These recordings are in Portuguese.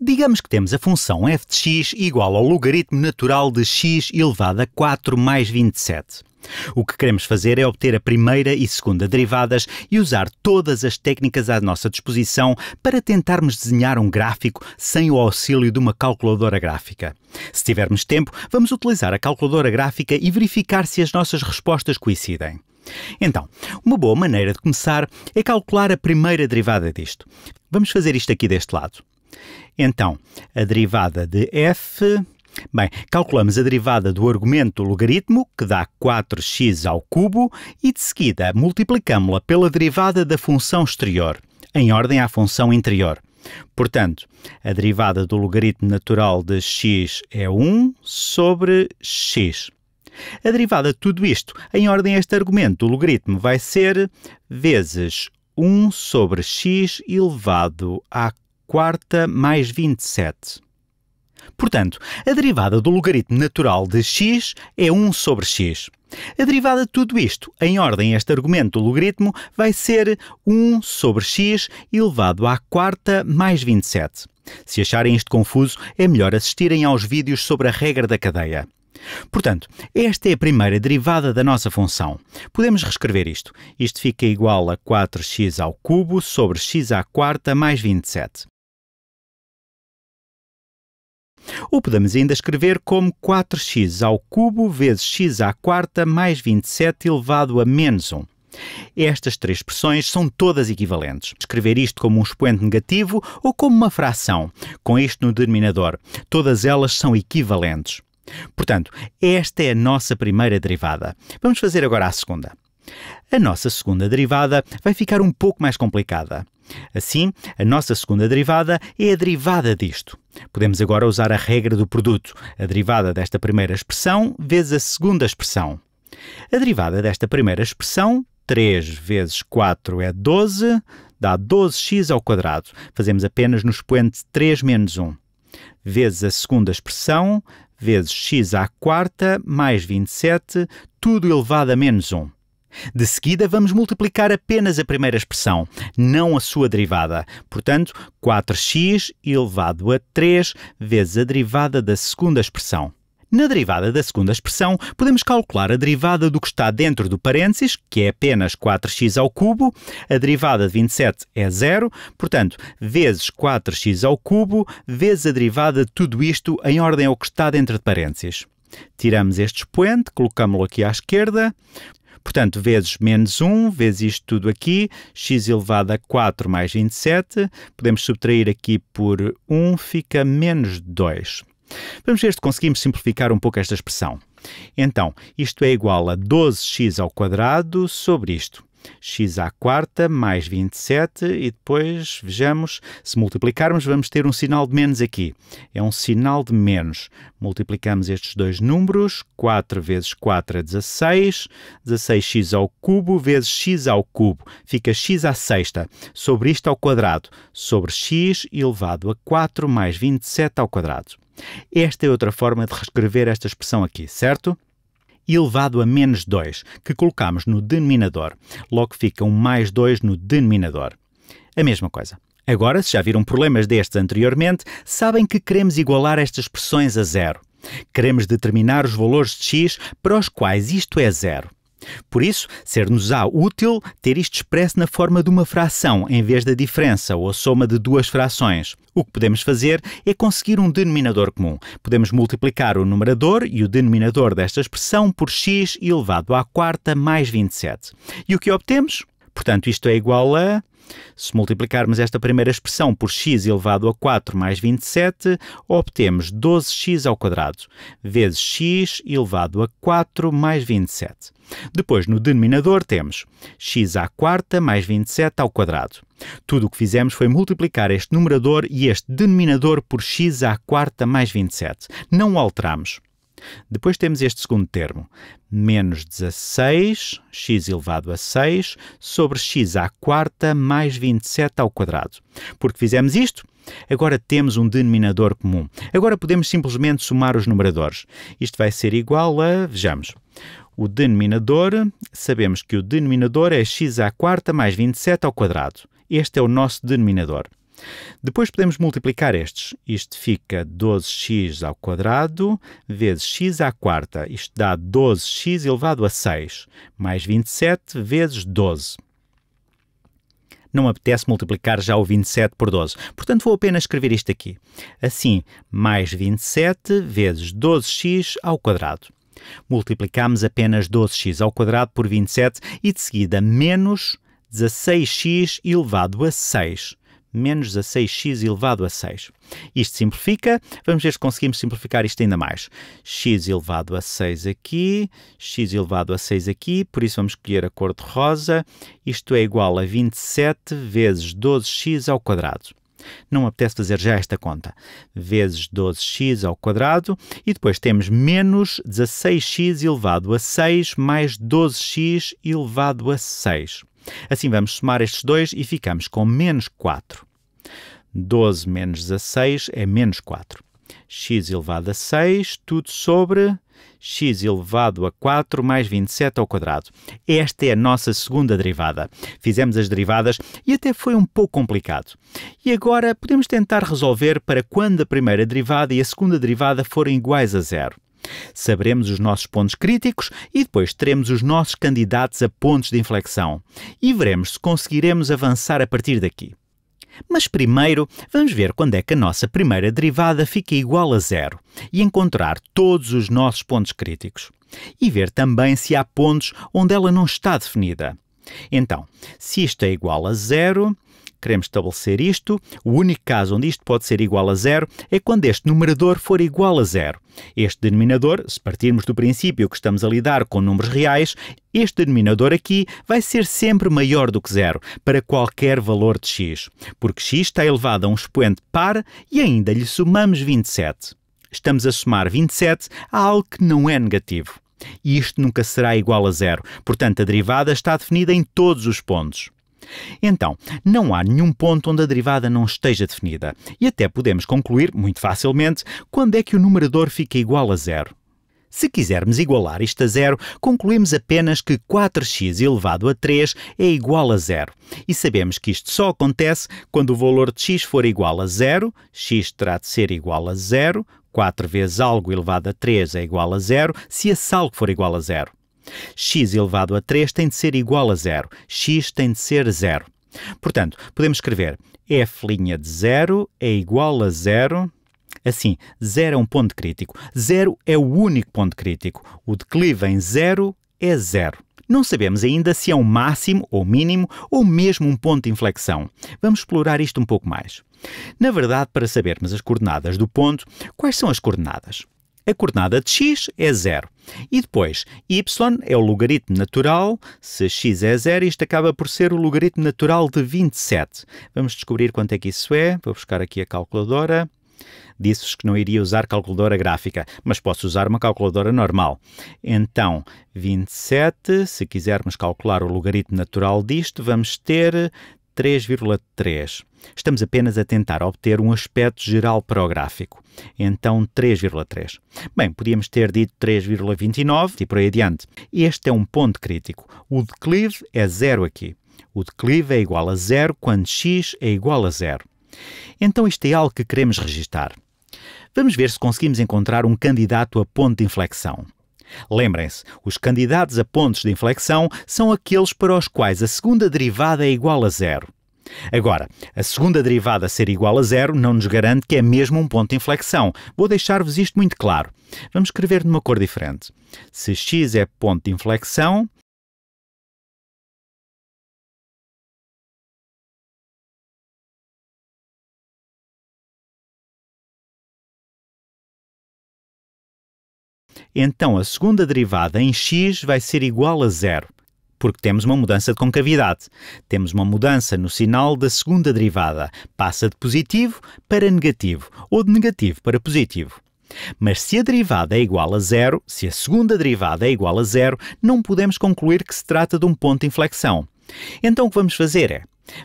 Digamos que temos a função f de x igual ao logaritmo natural de x elevado a 4 mais 27. O que queremos fazer é obter a primeira e segunda derivadas e usar todas as técnicas à nossa disposição para tentarmos desenhar um gráfico sem o auxílio de uma calculadora gráfica. Se tivermos tempo, vamos utilizar a calculadora gráfica e verificar se as nossas respostas coincidem. Então, uma boa maneira de começar é calcular a primeira derivada disto. Vamos fazer isto aqui deste lado. Então, a derivada de f. Bem, calculamos a derivada do argumento do logaritmo, que dá 4x ao cubo, e de seguida multiplicamos-la pela derivada da função exterior, em ordem à função interior. Portanto, a derivada do logaritmo natural de x é 1 sobre x. A derivada de tudo isto, em ordem a este argumento, do logaritmo vai ser vezes 1 sobre x elevado a quarta mais 27. Portanto, a derivada do logaritmo natural de x é 1 sobre x. A derivada de tudo isto, em ordem a este argumento do logaritmo, vai ser 1 sobre x elevado à quarta mais 27. Se acharem isto confuso, é melhor assistirem aos vídeos sobre a regra da cadeia. Portanto, esta é a primeira derivada da nossa função. Podemos reescrever isto. Isto fica igual a 4x ao cubo sobre x à quarta mais 27. Ou podemos ainda escrever como 4x ao cubo vezes x à quarta mais 27 elevado a menos 1. Estas três expressões são todas equivalentes. Escrever isto como um expoente negativo ou como uma fração, com isto no denominador. Todas elas são equivalentes. Portanto, esta é a nossa primeira derivada. Vamos fazer agora a segunda. A nossa segunda derivada vai ficar um pouco mais complicada. Assim, a nossa segunda derivada é a derivada disto. Podemos agora usar a regra do produto, a derivada desta primeira expressão vezes a segunda expressão. A derivada desta primeira expressão, 3 vezes 4 é 12, dá 12x ao quadrado. Fazemos apenas no expoente 3 menos 1. Vezes a segunda expressão, vezes x à quarta, mais 27, tudo elevado a menos 1. De seguida, vamos multiplicar apenas a primeira expressão, não a sua derivada. Portanto, 4x elevado a 3 vezes a derivada da segunda expressão. Na derivada da segunda expressão, podemos calcular a derivada do que está dentro do parênteses, que é apenas 4x ao cubo. A derivada de 27 é zero, portanto, vezes 4x ao cubo, vezes a derivada de tudo isto em ordem ao que está dentro de parênteses. Tiramos este expoente, colocamos-lo aqui à esquerda. Portanto, vezes menos 1, vezes isto tudo aqui, x elevado a 4 mais 27, podemos subtrair aqui por 1, fica menos 2. Vamos ver se conseguimos simplificar um pouco esta expressão. Então, isto é igual a 12x ao quadrado sobre isto x à quarta mais 27 e depois, vejamos, se multiplicarmos vamos ter um sinal de menos aqui. É um sinal de menos. Multiplicamos estes dois números, 4 vezes 4 é 16, 16x ao cubo vezes x ao cubo, fica x à sexta, sobre isto ao quadrado, sobre x elevado a 4 mais 27 ao quadrado. Esta é outra forma de reescrever esta expressão aqui, certo? elevado a menos 2, que colocamos no denominador. Logo fica um mais 2 no denominador. A mesma coisa. Agora, se já viram problemas destes anteriormente, sabem que queremos igualar estas expressões a zero. Queremos determinar os valores de x para os quais isto é zero. Por isso, ser-nos-á útil ter isto expresso na forma de uma fração em vez da diferença ou soma de duas frações. O que podemos fazer é conseguir um denominador comum. Podemos multiplicar o numerador e o denominador desta expressão por x elevado à quarta mais 27. E o que obtemos? Portanto, isto é igual a. Se multiplicarmos esta primeira expressão por x elevado a 4 mais 27, obtemos 12x ao quadrado, vezes x elevado a 4 mais 27. Depois, no denominador, temos x à quarta mais 27 ao quadrado. Tudo o que fizemos foi multiplicar este numerador e este denominador por x à quarta mais 27. Não alteramos. Depois temos este segundo termo, menos 16, x elevado a 6, sobre x à quarta mais 27 ao quadrado. Porque fizemos isto, agora temos um denominador comum. Agora podemos simplesmente somar os numeradores. Isto vai ser igual a, vejamos, o denominador, sabemos que o denominador é x à quarta mais 27 ao quadrado. Este é o nosso denominador. Depois podemos multiplicar estes. Isto fica 12x ao quadrado vezes x à quarta. Isto dá 12x elevado a 6, mais 27 vezes 12. Não apetece multiplicar já o 27 por 12. Portanto, vou apenas escrever isto aqui. Assim, mais 27 vezes 12x ao quadrado. Multiplicamos apenas 12x ao quadrado por 27 e de seguida menos 16x elevado a 6 menos a 6x elevado a 6. Isto simplifica, vamos ver se conseguimos simplificar isto ainda mais. x elevado a 6 aqui, x elevado a 6 aqui, por isso vamos escolher a cor de rosa. Isto é igual a 27 vezes 12x ao quadrado. Não me apetece fazer já esta conta. Vezes 12x ao quadrado e depois temos menos 16x elevado a 6 mais 12x elevado a 6. Assim vamos somar estes dois e ficamos com menos 4. 12 menos 16 é menos 4. x elevado a 6, tudo sobre x elevado a 4 mais 27 ao quadrado. Esta é a nossa segunda derivada. Fizemos as derivadas e até foi um pouco complicado. E agora podemos tentar resolver para quando a primeira derivada e a segunda derivada forem iguais a zero. Saberemos os nossos pontos críticos e depois teremos os nossos candidatos a pontos de inflexão e veremos se conseguiremos avançar a partir daqui. Mas primeiro, vamos ver quando é que a nossa primeira derivada fica igual a zero e encontrar todos os nossos pontos críticos. E ver também se há pontos onde ela não está definida. Então, se isto é igual a zero, queremos estabelecer isto. O único caso onde isto pode ser igual a zero é quando este numerador for igual a zero. Este denominador, se partirmos do princípio que estamos a lidar com números reais, este denominador aqui vai ser sempre maior do que zero para qualquer valor de x, porque x está elevado a um expoente par e ainda lhe somamos 27. Estamos a somar 27 a algo que não é negativo. E isto nunca será igual a zero, portanto a derivada está definida em todos os pontos. Então, não há nenhum ponto onde a derivada não esteja definida, e até podemos concluir, muito facilmente, quando é que o numerador fica igual a zero. Se quisermos igualar isto a zero, concluímos apenas que 4x elevado a 3 é igual a zero. E sabemos que isto só acontece quando o valor de x for igual a zero, x terá de ser igual a zero, 4 vezes algo elevado a 3 é igual a zero, se esse algo for igual a zero x elevado a 3 tem de ser igual a zero. x tem de ser zero. Portanto, podemos escrever f' de zero é igual a zero. Assim, zero é um ponto crítico. Zero é o único ponto crítico. O declive em zero é zero. Não sabemos ainda se é um máximo ou mínimo ou mesmo um ponto de inflexão. Vamos explorar isto um pouco mais. Na verdade, para sabermos as coordenadas do ponto, quais são as coordenadas? A coordenada de x é zero. E depois, y é o logaritmo natural, se x é zero, isto acaba por ser o logaritmo natural de 27. Vamos descobrir quanto é que isso é. Vou buscar aqui a calculadora. Disse-vos que não iria usar calculadora gráfica, mas posso usar uma calculadora normal. Então, 27, se quisermos calcular o logaritmo natural disto, vamos ter 3,3. Estamos apenas a tentar obter um aspecto geral para o gráfico. Então, 3,3. Bem, podíamos ter dito 3,29 e por aí adiante. Este é um ponto crítico. O declive é zero aqui. O declive é igual a zero quando x é igual a zero. Então, isto é algo que queremos registar. Vamos ver se conseguimos encontrar um candidato a ponto de inflexão. Lembrem-se, os candidatos a pontos de inflexão são aqueles para os quais a segunda derivada é igual a zero. Agora, a segunda derivada ser igual a zero não nos garante que é mesmo um ponto de inflexão. Vou deixar-vos isto muito claro. Vamos escrever numa cor diferente. Se x é ponto de inflexão, então a segunda derivada em x vai ser igual a zero, porque temos uma mudança de concavidade. Temos uma mudança no sinal da segunda derivada, passa de positivo para negativo, ou de negativo para positivo. Mas se a derivada é igual a zero, se a segunda derivada é igual a zero, não podemos concluir que se trata de um ponto de inflexão. Então o que vamos fazer é,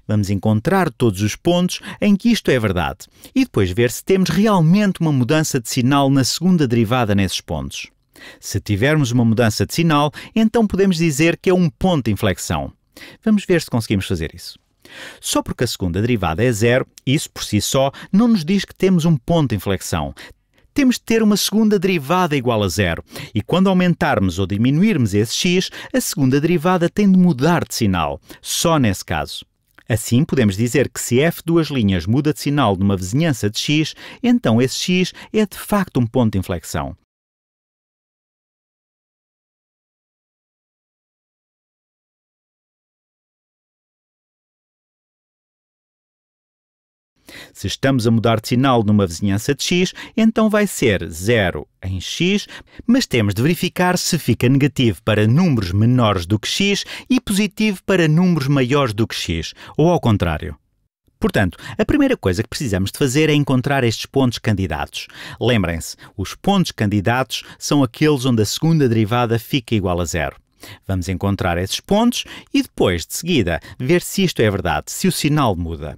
Vamos encontrar todos os pontos em que isto é verdade e depois ver se temos realmente uma mudança de sinal na segunda derivada nesses pontos. Se tivermos uma mudança de sinal, então podemos dizer que é um ponto de inflexão. Vamos ver se conseguimos fazer isso. Só porque a segunda derivada é zero, isso por si só não nos diz que temos um ponto de inflexão. Temos de ter uma segunda derivada igual a zero. E quando aumentarmos ou diminuirmos esse x, a segunda derivada tem de mudar de sinal. Só nesse caso. Assim, podemos dizer que se f duas linhas muda de sinal numa vizinhança de x, então esse x é de facto um ponto de inflexão. Se estamos a mudar de sinal numa vizinhança de x, então vai ser 0 em x, mas temos de verificar se fica negativo para números menores do que x e positivo para números maiores do que x, ou ao contrário. Portanto, a primeira coisa que precisamos de fazer é encontrar estes pontos candidatos. Lembrem-se, os pontos candidatos são aqueles onde a segunda derivada fica igual a zero. Vamos encontrar esses pontos e depois, de seguida, ver se isto é verdade, se o sinal muda.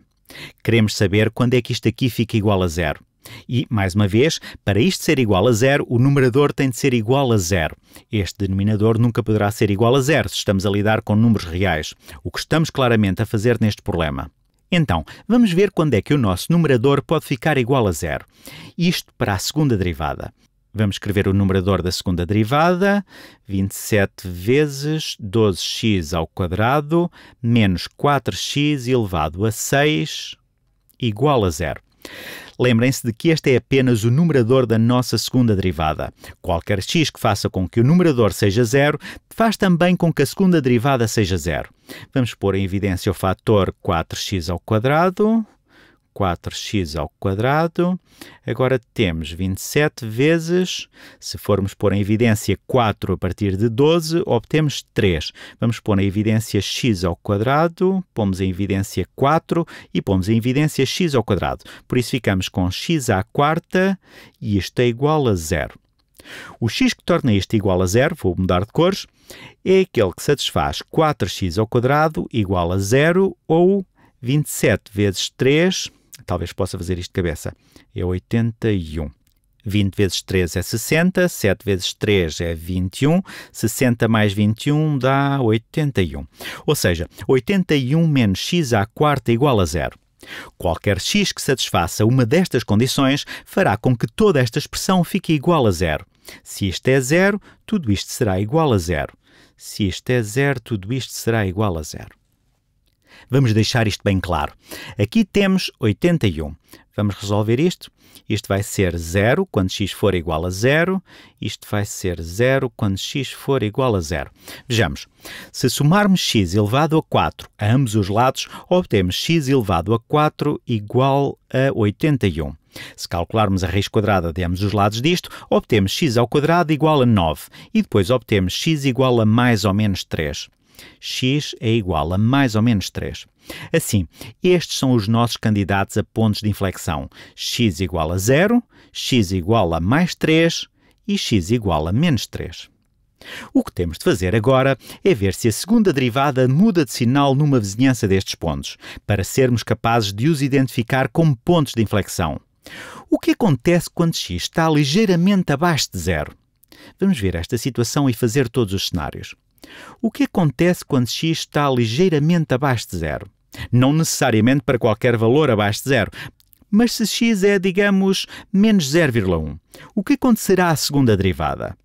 Queremos saber quando é que isto aqui fica igual a zero. E, mais uma vez, para isto ser igual a zero, o numerador tem de ser igual a zero. Este denominador nunca poderá ser igual a zero se estamos a lidar com números reais, o que estamos claramente a fazer neste problema. Então, vamos ver quando é que o nosso numerador pode ficar igual a zero. Isto para a segunda derivada. Vamos escrever o numerador da segunda derivada, 27 vezes 12x ao quadrado menos 4x elevado a 6 igual a zero. Lembrem-se de que este é apenas o numerador da nossa segunda derivada. Qualquer x que faça com que o numerador seja zero faz também com que a segunda derivada seja zero. Vamos pôr em evidência o fator 4x ao quadrado 4x ao quadrado. Agora temos 27 vezes, se formos pôr em evidência 4 a partir de 12, obtemos 3. Vamos pôr em evidência x ao quadrado, pomos em evidência 4 e pomos em evidência x ao quadrado. Por isso ficamos com x à quarta e isto é igual a zero. O x que torna isto igual a zero, vou mudar de cores, é aquele que satisfaz 4x ao quadrado igual a zero ou 27 vezes 3 Talvez possa fazer isto de cabeça. É 81. 20 vezes 3 é 60, 7 vezes 3 é 21, 60 mais 21 dá 81. Ou seja, 81 menos x à quarta igual a zero. Qualquer x que satisfaça uma destas condições fará com que toda esta expressão fique igual a zero. Se isto é zero, tudo isto será igual a zero. Se isto é zero, tudo isto será igual a zero. Vamos deixar isto bem claro. Aqui temos 81. Vamos resolver isto. Isto vai ser 0 quando x for igual a 0. Isto vai ser 0 quando x for igual a 0. Vejamos. Se somarmos x elevado a 4 a ambos os lados, obtemos x elevado a 4 igual a 81. Se calcularmos a raiz quadrada de ambos os lados disto, obtemos x ao quadrado igual a 9 e depois obtemos x igual a mais ou menos 3 x é igual a mais ou menos 3. Assim, estes são os nossos candidatos a pontos de inflexão. x igual a 0, x igual a mais 3 e x igual a menos 3. O que temos de fazer agora é ver se a segunda derivada muda de sinal numa vizinhança destes pontos, para sermos capazes de os identificar como pontos de inflexão. O que acontece quando x está ligeiramente abaixo de zero? Vamos ver esta situação e fazer todos os cenários. O que acontece quando x está ligeiramente abaixo de zero? Não necessariamente para qualquer valor abaixo de zero, mas se x é, digamos, menos 0,1, o que acontecerá à segunda derivada?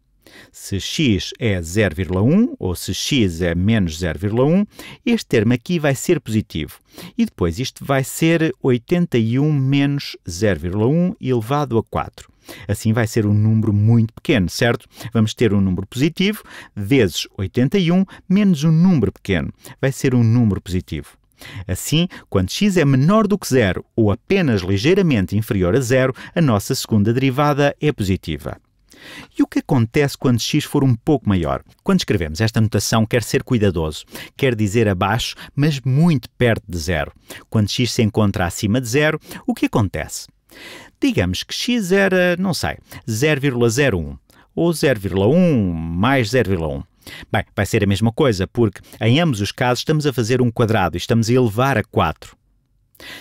Se x é 0,1 ou se x é menos 0,1, este termo aqui vai ser positivo. E depois isto vai ser 81 menos 0,1 elevado a 4. Assim vai ser um número muito pequeno, certo? Vamos ter um número positivo vezes 81 menos um número pequeno. Vai ser um número positivo. Assim, quando x é menor do que zero ou apenas ligeiramente inferior a zero, a nossa segunda derivada é positiva. E o que acontece quando x for um pouco maior? Quando escrevemos esta notação, quer ser cuidadoso, quer dizer abaixo, mas muito perto de zero. Quando x se encontra acima de zero, o que acontece? Digamos que x era, não sei, 0,01 ou 0,1 mais 0,1. Bem, vai ser a mesma coisa, porque em ambos os casos estamos a fazer um quadrado e estamos a elevar a 4.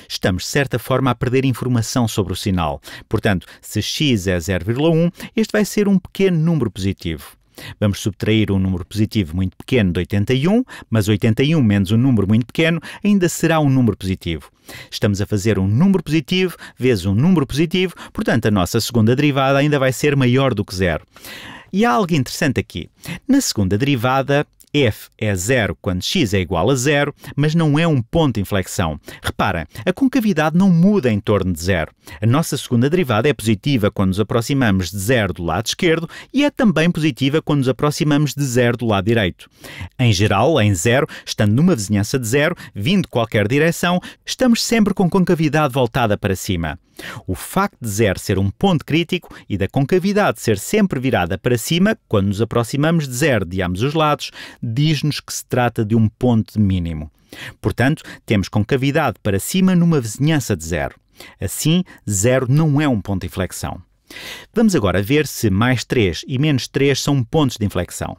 Estamos, de certa forma, a perder informação sobre o sinal. Portanto, se x é 0,1, este vai ser um pequeno número positivo. Vamos subtrair um número positivo muito pequeno de 81, mas 81 menos um número muito pequeno ainda será um número positivo. Estamos a fazer um número positivo vezes um número positivo, portanto, a nossa segunda derivada ainda vai ser maior do que zero. E há algo interessante aqui. Na segunda derivada, f é zero quando x é igual a zero, mas não é um ponto de inflexão. Repara, a concavidade não muda em torno de zero. A nossa segunda derivada é positiva quando nos aproximamos de zero do lado esquerdo e é também positiva quando nos aproximamos de zero do lado direito. Em geral, em zero, estando numa vizinhança de zero, vindo de qualquer direção, estamos sempre com concavidade voltada para cima. O facto de zero ser um ponto crítico e da concavidade ser sempre virada para cima, quando nos aproximamos de zero de ambos os lados, diz-nos que se trata de um ponto mínimo. Portanto, temos concavidade para cima numa vizinhança de zero. Assim, zero não é um ponto de inflexão. Vamos agora ver se mais 3 e menos 3 são pontos de inflexão.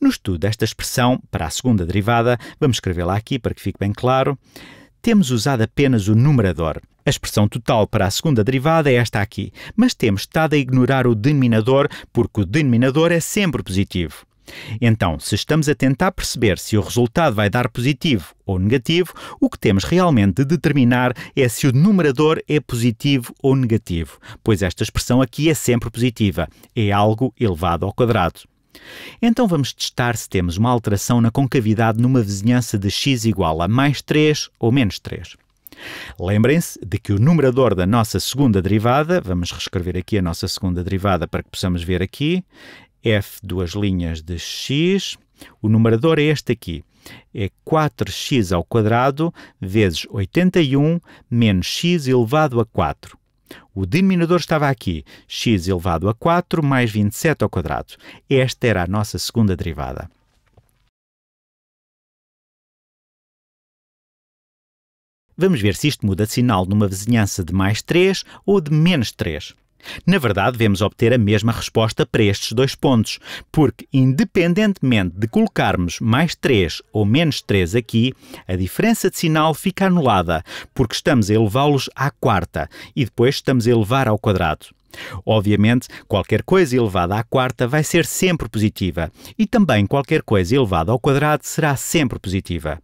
No estudo desta expressão, para a segunda derivada, vamos escrevê-la aqui para que fique bem claro temos usado apenas o numerador. A expressão total para a segunda derivada é esta aqui, mas temos estado a ignorar o denominador porque o denominador é sempre positivo. Então, se estamos a tentar perceber se o resultado vai dar positivo ou negativo, o que temos realmente de determinar é se o numerador é positivo ou negativo, pois esta expressão aqui é sempre positiva, é algo elevado ao quadrado. Então vamos testar se temos uma alteração na concavidade numa vizinhança de x igual a mais 3 ou menos 3. Lembrem-se de que o numerador da nossa segunda derivada, vamos reescrever aqui a nossa segunda derivada para que possamos ver aqui, f duas linhas de x, o numerador é este aqui, é 4x ao quadrado vezes 81 menos x elevado a 4. O denominador estava aqui, x elevado a 4 mais 27 ao quadrado. Esta era a nossa segunda derivada. Vamos ver se isto muda de sinal numa vizinhança de mais 3 ou de menos 3. Na verdade, devemos obter a mesma resposta para estes dois pontos, porque, independentemente de colocarmos mais 3 ou menos 3 aqui, a diferença de sinal fica anulada, porque estamos a elevá-los à quarta e depois estamos a elevar ao quadrado. Obviamente, qualquer coisa elevada à quarta vai ser sempre positiva, e também qualquer coisa elevada ao quadrado será sempre positiva.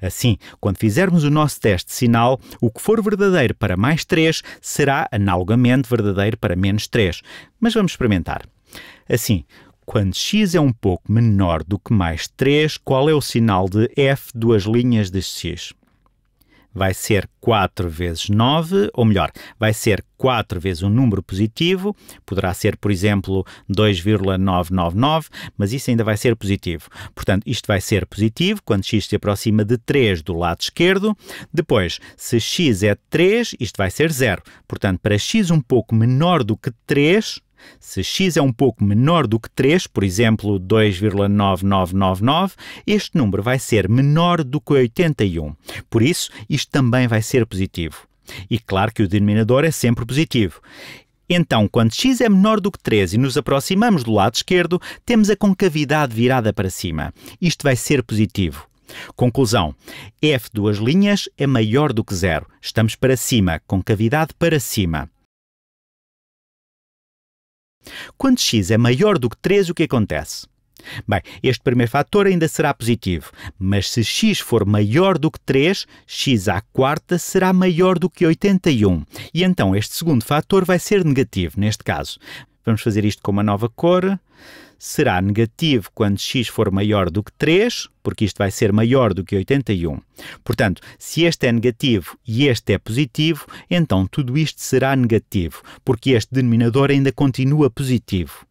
Assim, quando fizermos o nosso teste sinal, o que for verdadeiro para mais 3 será analogamente verdadeiro para menos 3. Mas vamos experimentar. Assim, quando x é um pouco menor do que mais 3, qual é o sinal de f duas linhas de x? vai ser 4 vezes 9, ou melhor, vai ser 4 vezes um número positivo, poderá ser, por exemplo, 2,999, mas isso ainda vai ser positivo. Portanto, isto vai ser positivo quando x se aproxima de 3 do lado esquerdo. Depois, se x é 3, isto vai ser 0. Portanto, para x um pouco menor do que 3, se x é um pouco menor do que 3, por exemplo, 2,9999, este número vai ser menor do que 81. Por isso, isto também vai ser positivo. E claro que o denominador é sempre positivo. Então, quando x é menor do que 3 e nos aproximamos do lado esquerdo, temos a concavidade virada para cima. Isto vai ser positivo. Conclusão: f duas linhas é maior do que zero. Estamos para cima, concavidade para cima. Quando x é maior do que 3, o que acontece? Bem, este primeiro fator ainda será positivo, mas se x for maior do que 3, x à quarta será maior do que 81. E então este segundo fator vai ser negativo, neste caso. Vamos fazer isto com uma nova cor será negativo quando x for maior do que 3, porque isto vai ser maior do que 81. Portanto, se este é negativo e este é positivo, então tudo isto será negativo, porque este denominador ainda continua positivo.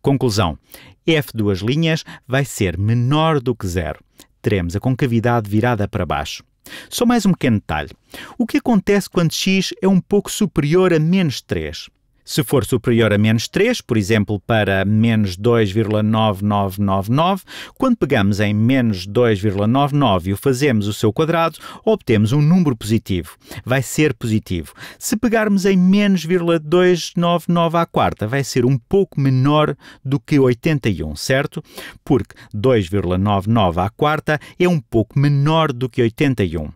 Conclusão: f duas linhas vai ser menor do que zero. Teremos a concavidade virada para baixo. Só mais um pequeno detalhe. O que acontece quando x é um pouco superior a menos 3? Se for superior a menos 3, por exemplo, para menos 2,9999, quando pegamos em menos 2,99 e o fazemos o seu quadrado, obtemos um número positivo. Vai ser positivo. Se pegarmos em menos 299 à quarta, vai ser um pouco menor do que 81, certo? Porque 2,99 à quarta é um pouco menor do que 81.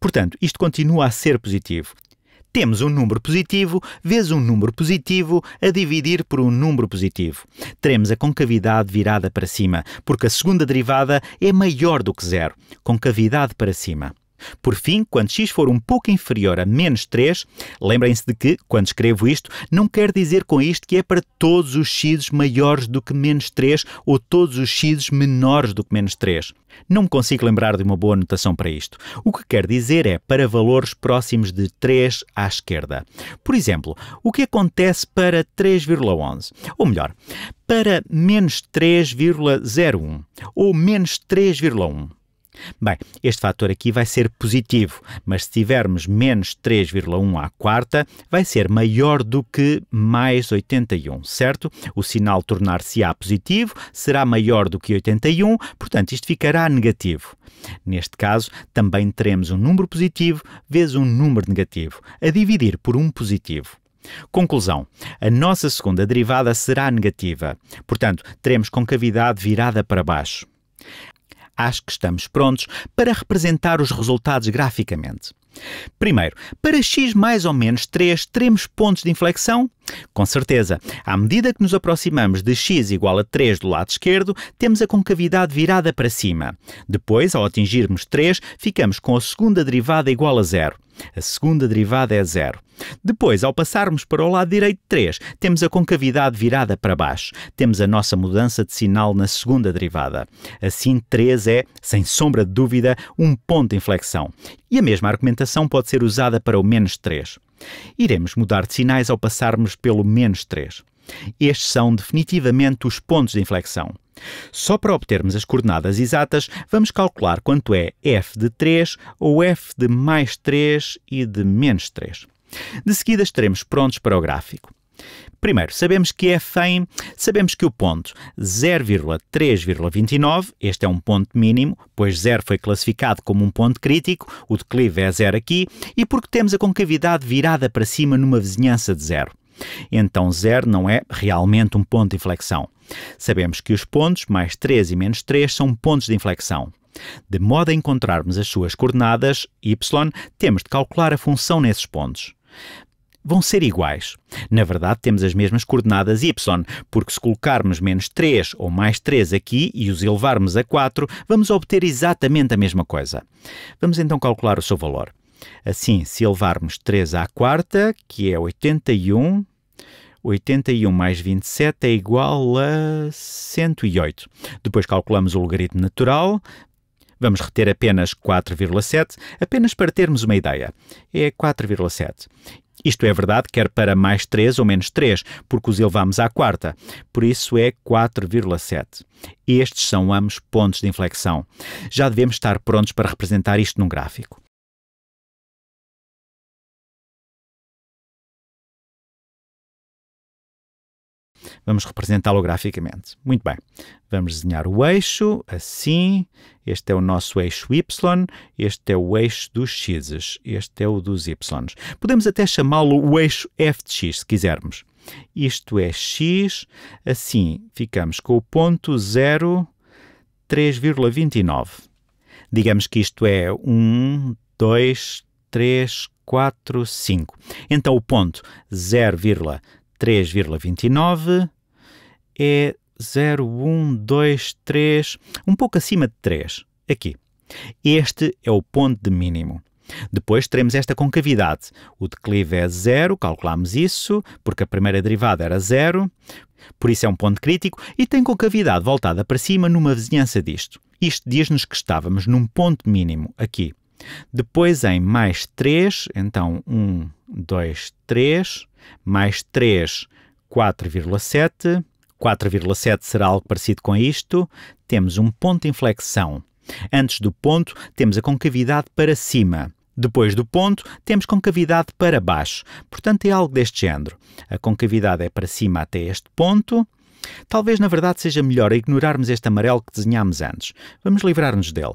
Portanto, isto continua a ser positivo. Temos um número positivo vezes um número positivo a dividir por um número positivo. Teremos a concavidade virada para cima, porque a segunda derivada é maior do que zero. Concavidade para cima. Por fim, quando x for um pouco inferior a menos 3, lembrem-se de que, quando escrevo isto, não quer dizer com isto que é para todos os x maiores do que menos 3 ou todos os x menores do que menos 3. Não me consigo lembrar de uma boa notação para isto. O que quer dizer é para valores próximos de 3 à esquerda. Por exemplo, o que acontece para 3,11? Ou melhor, para menos 3,01 ou menos 3,1. Bem, este fator aqui vai ser positivo, mas se tivermos menos 3,1 à quarta, vai ser maior do que mais 81, certo? O sinal tornar-se-á positivo será maior do que 81, portanto isto ficará negativo. Neste caso, também teremos um número positivo vezes um número negativo, a dividir por um positivo. Conclusão: a nossa segunda derivada será negativa, portanto, teremos concavidade virada para baixo acho que estamos prontos para representar os resultados graficamente. Primeiro, para x mais ou menos 3 teremos pontos de inflexão? Com certeza. À medida que nos aproximamos de x igual a 3 do lado esquerdo, temos a concavidade virada para cima. Depois, ao atingirmos 3, ficamos com a segunda derivada igual a zero. A segunda derivada é zero. Depois, ao passarmos para o lado direito 3, temos a concavidade virada para baixo. Temos a nossa mudança de sinal na segunda derivada. Assim, 3 é, sem sombra de dúvida, um ponto de inflexão. E a mesma argumentação pode ser usada para o menos 3. Iremos mudar de sinais ao passarmos pelo menos 3. Estes são definitivamente os pontos de inflexão. Só para obtermos as coordenadas exatas, vamos calcular quanto é f de 3 ou f de mais 3 e de menos 3. De seguida estaremos prontos para o gráfico. Primeiro, sabemos que f sabemos que o ponto 0,3,29, este é um ponto mínimo, pois 0 foi classificado como um ponto crítico, o declive é 0 aqui, e porque temos a concavidade virada para cima numa vizinhança de 0. Então, zero não é realmente um ponto de inflexão. Sabemos que os pontos mais 3 e menos 3 são pontos de inflexão. De modo a encontrarmos as suas coordenadas, y, temos de calcular a função nesses pontos. Vão ser iguais. Na verdade, temos as mesmas coordenadas y, porque se colocarmos menos 3 ou mais 3 aqui e os elevarmos a 4, vamos obter exatamente a mesma coisa. Vamos então calcular o seu valor. Assim, se elevarmos 3 à quarta, que é 81, 81 mais 27 é igual a 108. Depois calculamos o logaritmo natural. Vamos reter apenas 4,7, apenas para termos uma ideia. É 4,7. Isto é verdade quer para mais 3 ou menos 3, porque os elevamos à quarta. Por isso é 4,7. Estes são ambos pontos de inflexão. Já devemos estar prontos para representar isto num gráfico. Vamos representá-lo graficamente. Muito bem. Vamos desenhar o eixo, assim. Este é o nosso eixo Y, este é o eixo dos X, este é o dos Y. Podemos até chamá-lo o eixo F de X, se quisermos. Isto é X, assim ficamos com o ponto 0, 3,29. Digamos que isto é 1, 2, 3, 4, 5. Então o ponto 0,29 3,29 é 0,123, um pouco acima de 3, aqui. Este é o ponto de mínimo. Depois teremos esta concavidade. O declive é zero, calculamos isso, porque a primeira derivada era zero, por isso é um ponto crítico, e tem concavidade voltada para cima numa vizinhança disto. Isto diz-nos que estávamos num ponto mínimo aqui. Depois em mais 3, então 1, 2, 3, mais 3, 4,7. 4,7 será algo parecido com isto. Temos um ponto de inflexão. Antes do ponto, temos a concavidade para cima. Depois do ponto, temos concavidade para baixo. Portanto, é algo deste género. A concavidade é para cima até este ponto. Talvez, na verdade, seja melhor ignorarmos este amarelo que desenhámos antes. Vamos livrar-nos dele.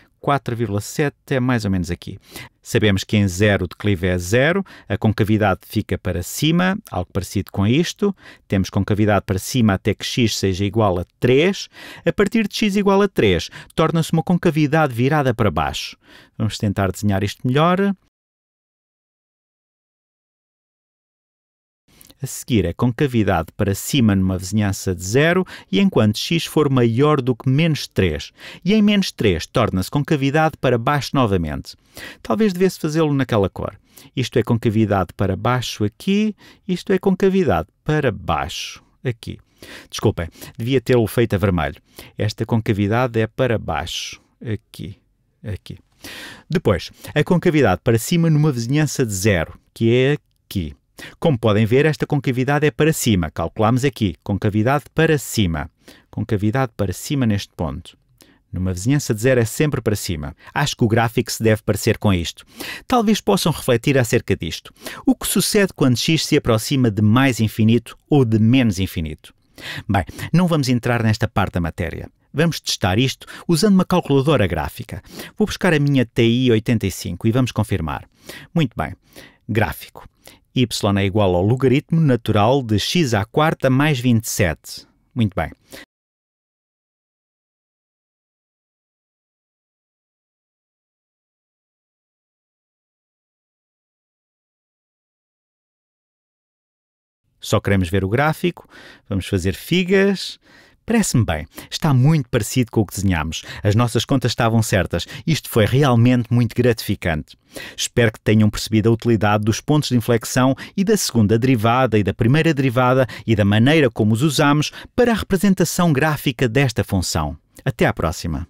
4,7 é mais ou menos aqui. Sabemos que em zero o declive é zero, a concavidade fica para cima, algo parecido com isto. Temos concavidade para cima até que x seja igual a 3. A partir de x igual a 3, torna-se uma concavidade virada para baixo. Vamos tentar desenhar isto melhor. A seguir, a é concavidade para cima numa vizinhança de zero e enquanto x for maior do que menos 3. E em menos 3 torna-se concavidade para baixo novamente. Talvez devesse fazê-lo naquela cor. Isto é concavidade para baixo aqui, isto é concavidade para baixo aqui. Desculpem, devia tê-lo feito a vermelho. Esta concavidade é para baixo aqui, aqui. Depois, a concavidade para cima numa vizinhança de zero, que é aqui. Como podem ver, esta concavidade é para cima. Calculamos aqui, concavidade para cima. Concavidade para cima neste ponto. Numa vizinhança de zero é sempre para cima. Acho que o gráfico se deve parecer com isto. Talvez possam refletir acerca disto. O que sucede quando x se aproxima de mais infinito ou de menos infinito? Bem, não vamos entrar nesta parte da matéria. Vamos testar isto usando uma calculadora gráfica. Vou buscar a minha TI 85 e vamos confirmar. Muito bem. Gráfico y é igual ao logaritmo natural de x à quarta mais 27. Muito bem. Só queremos ver o gráfico. Vamos fazer figas. Parece-me bem, está muito parecido com o que desenhámos. As nossas contas estavam certas. Isto foi realmente muito gratificante. Espero que tenham percebido a utilidade dos pontos de inflexão e da segunda derivada e da primeira derivada e da maneira como os usamos para a representação gráfica desta função. Até à próxima!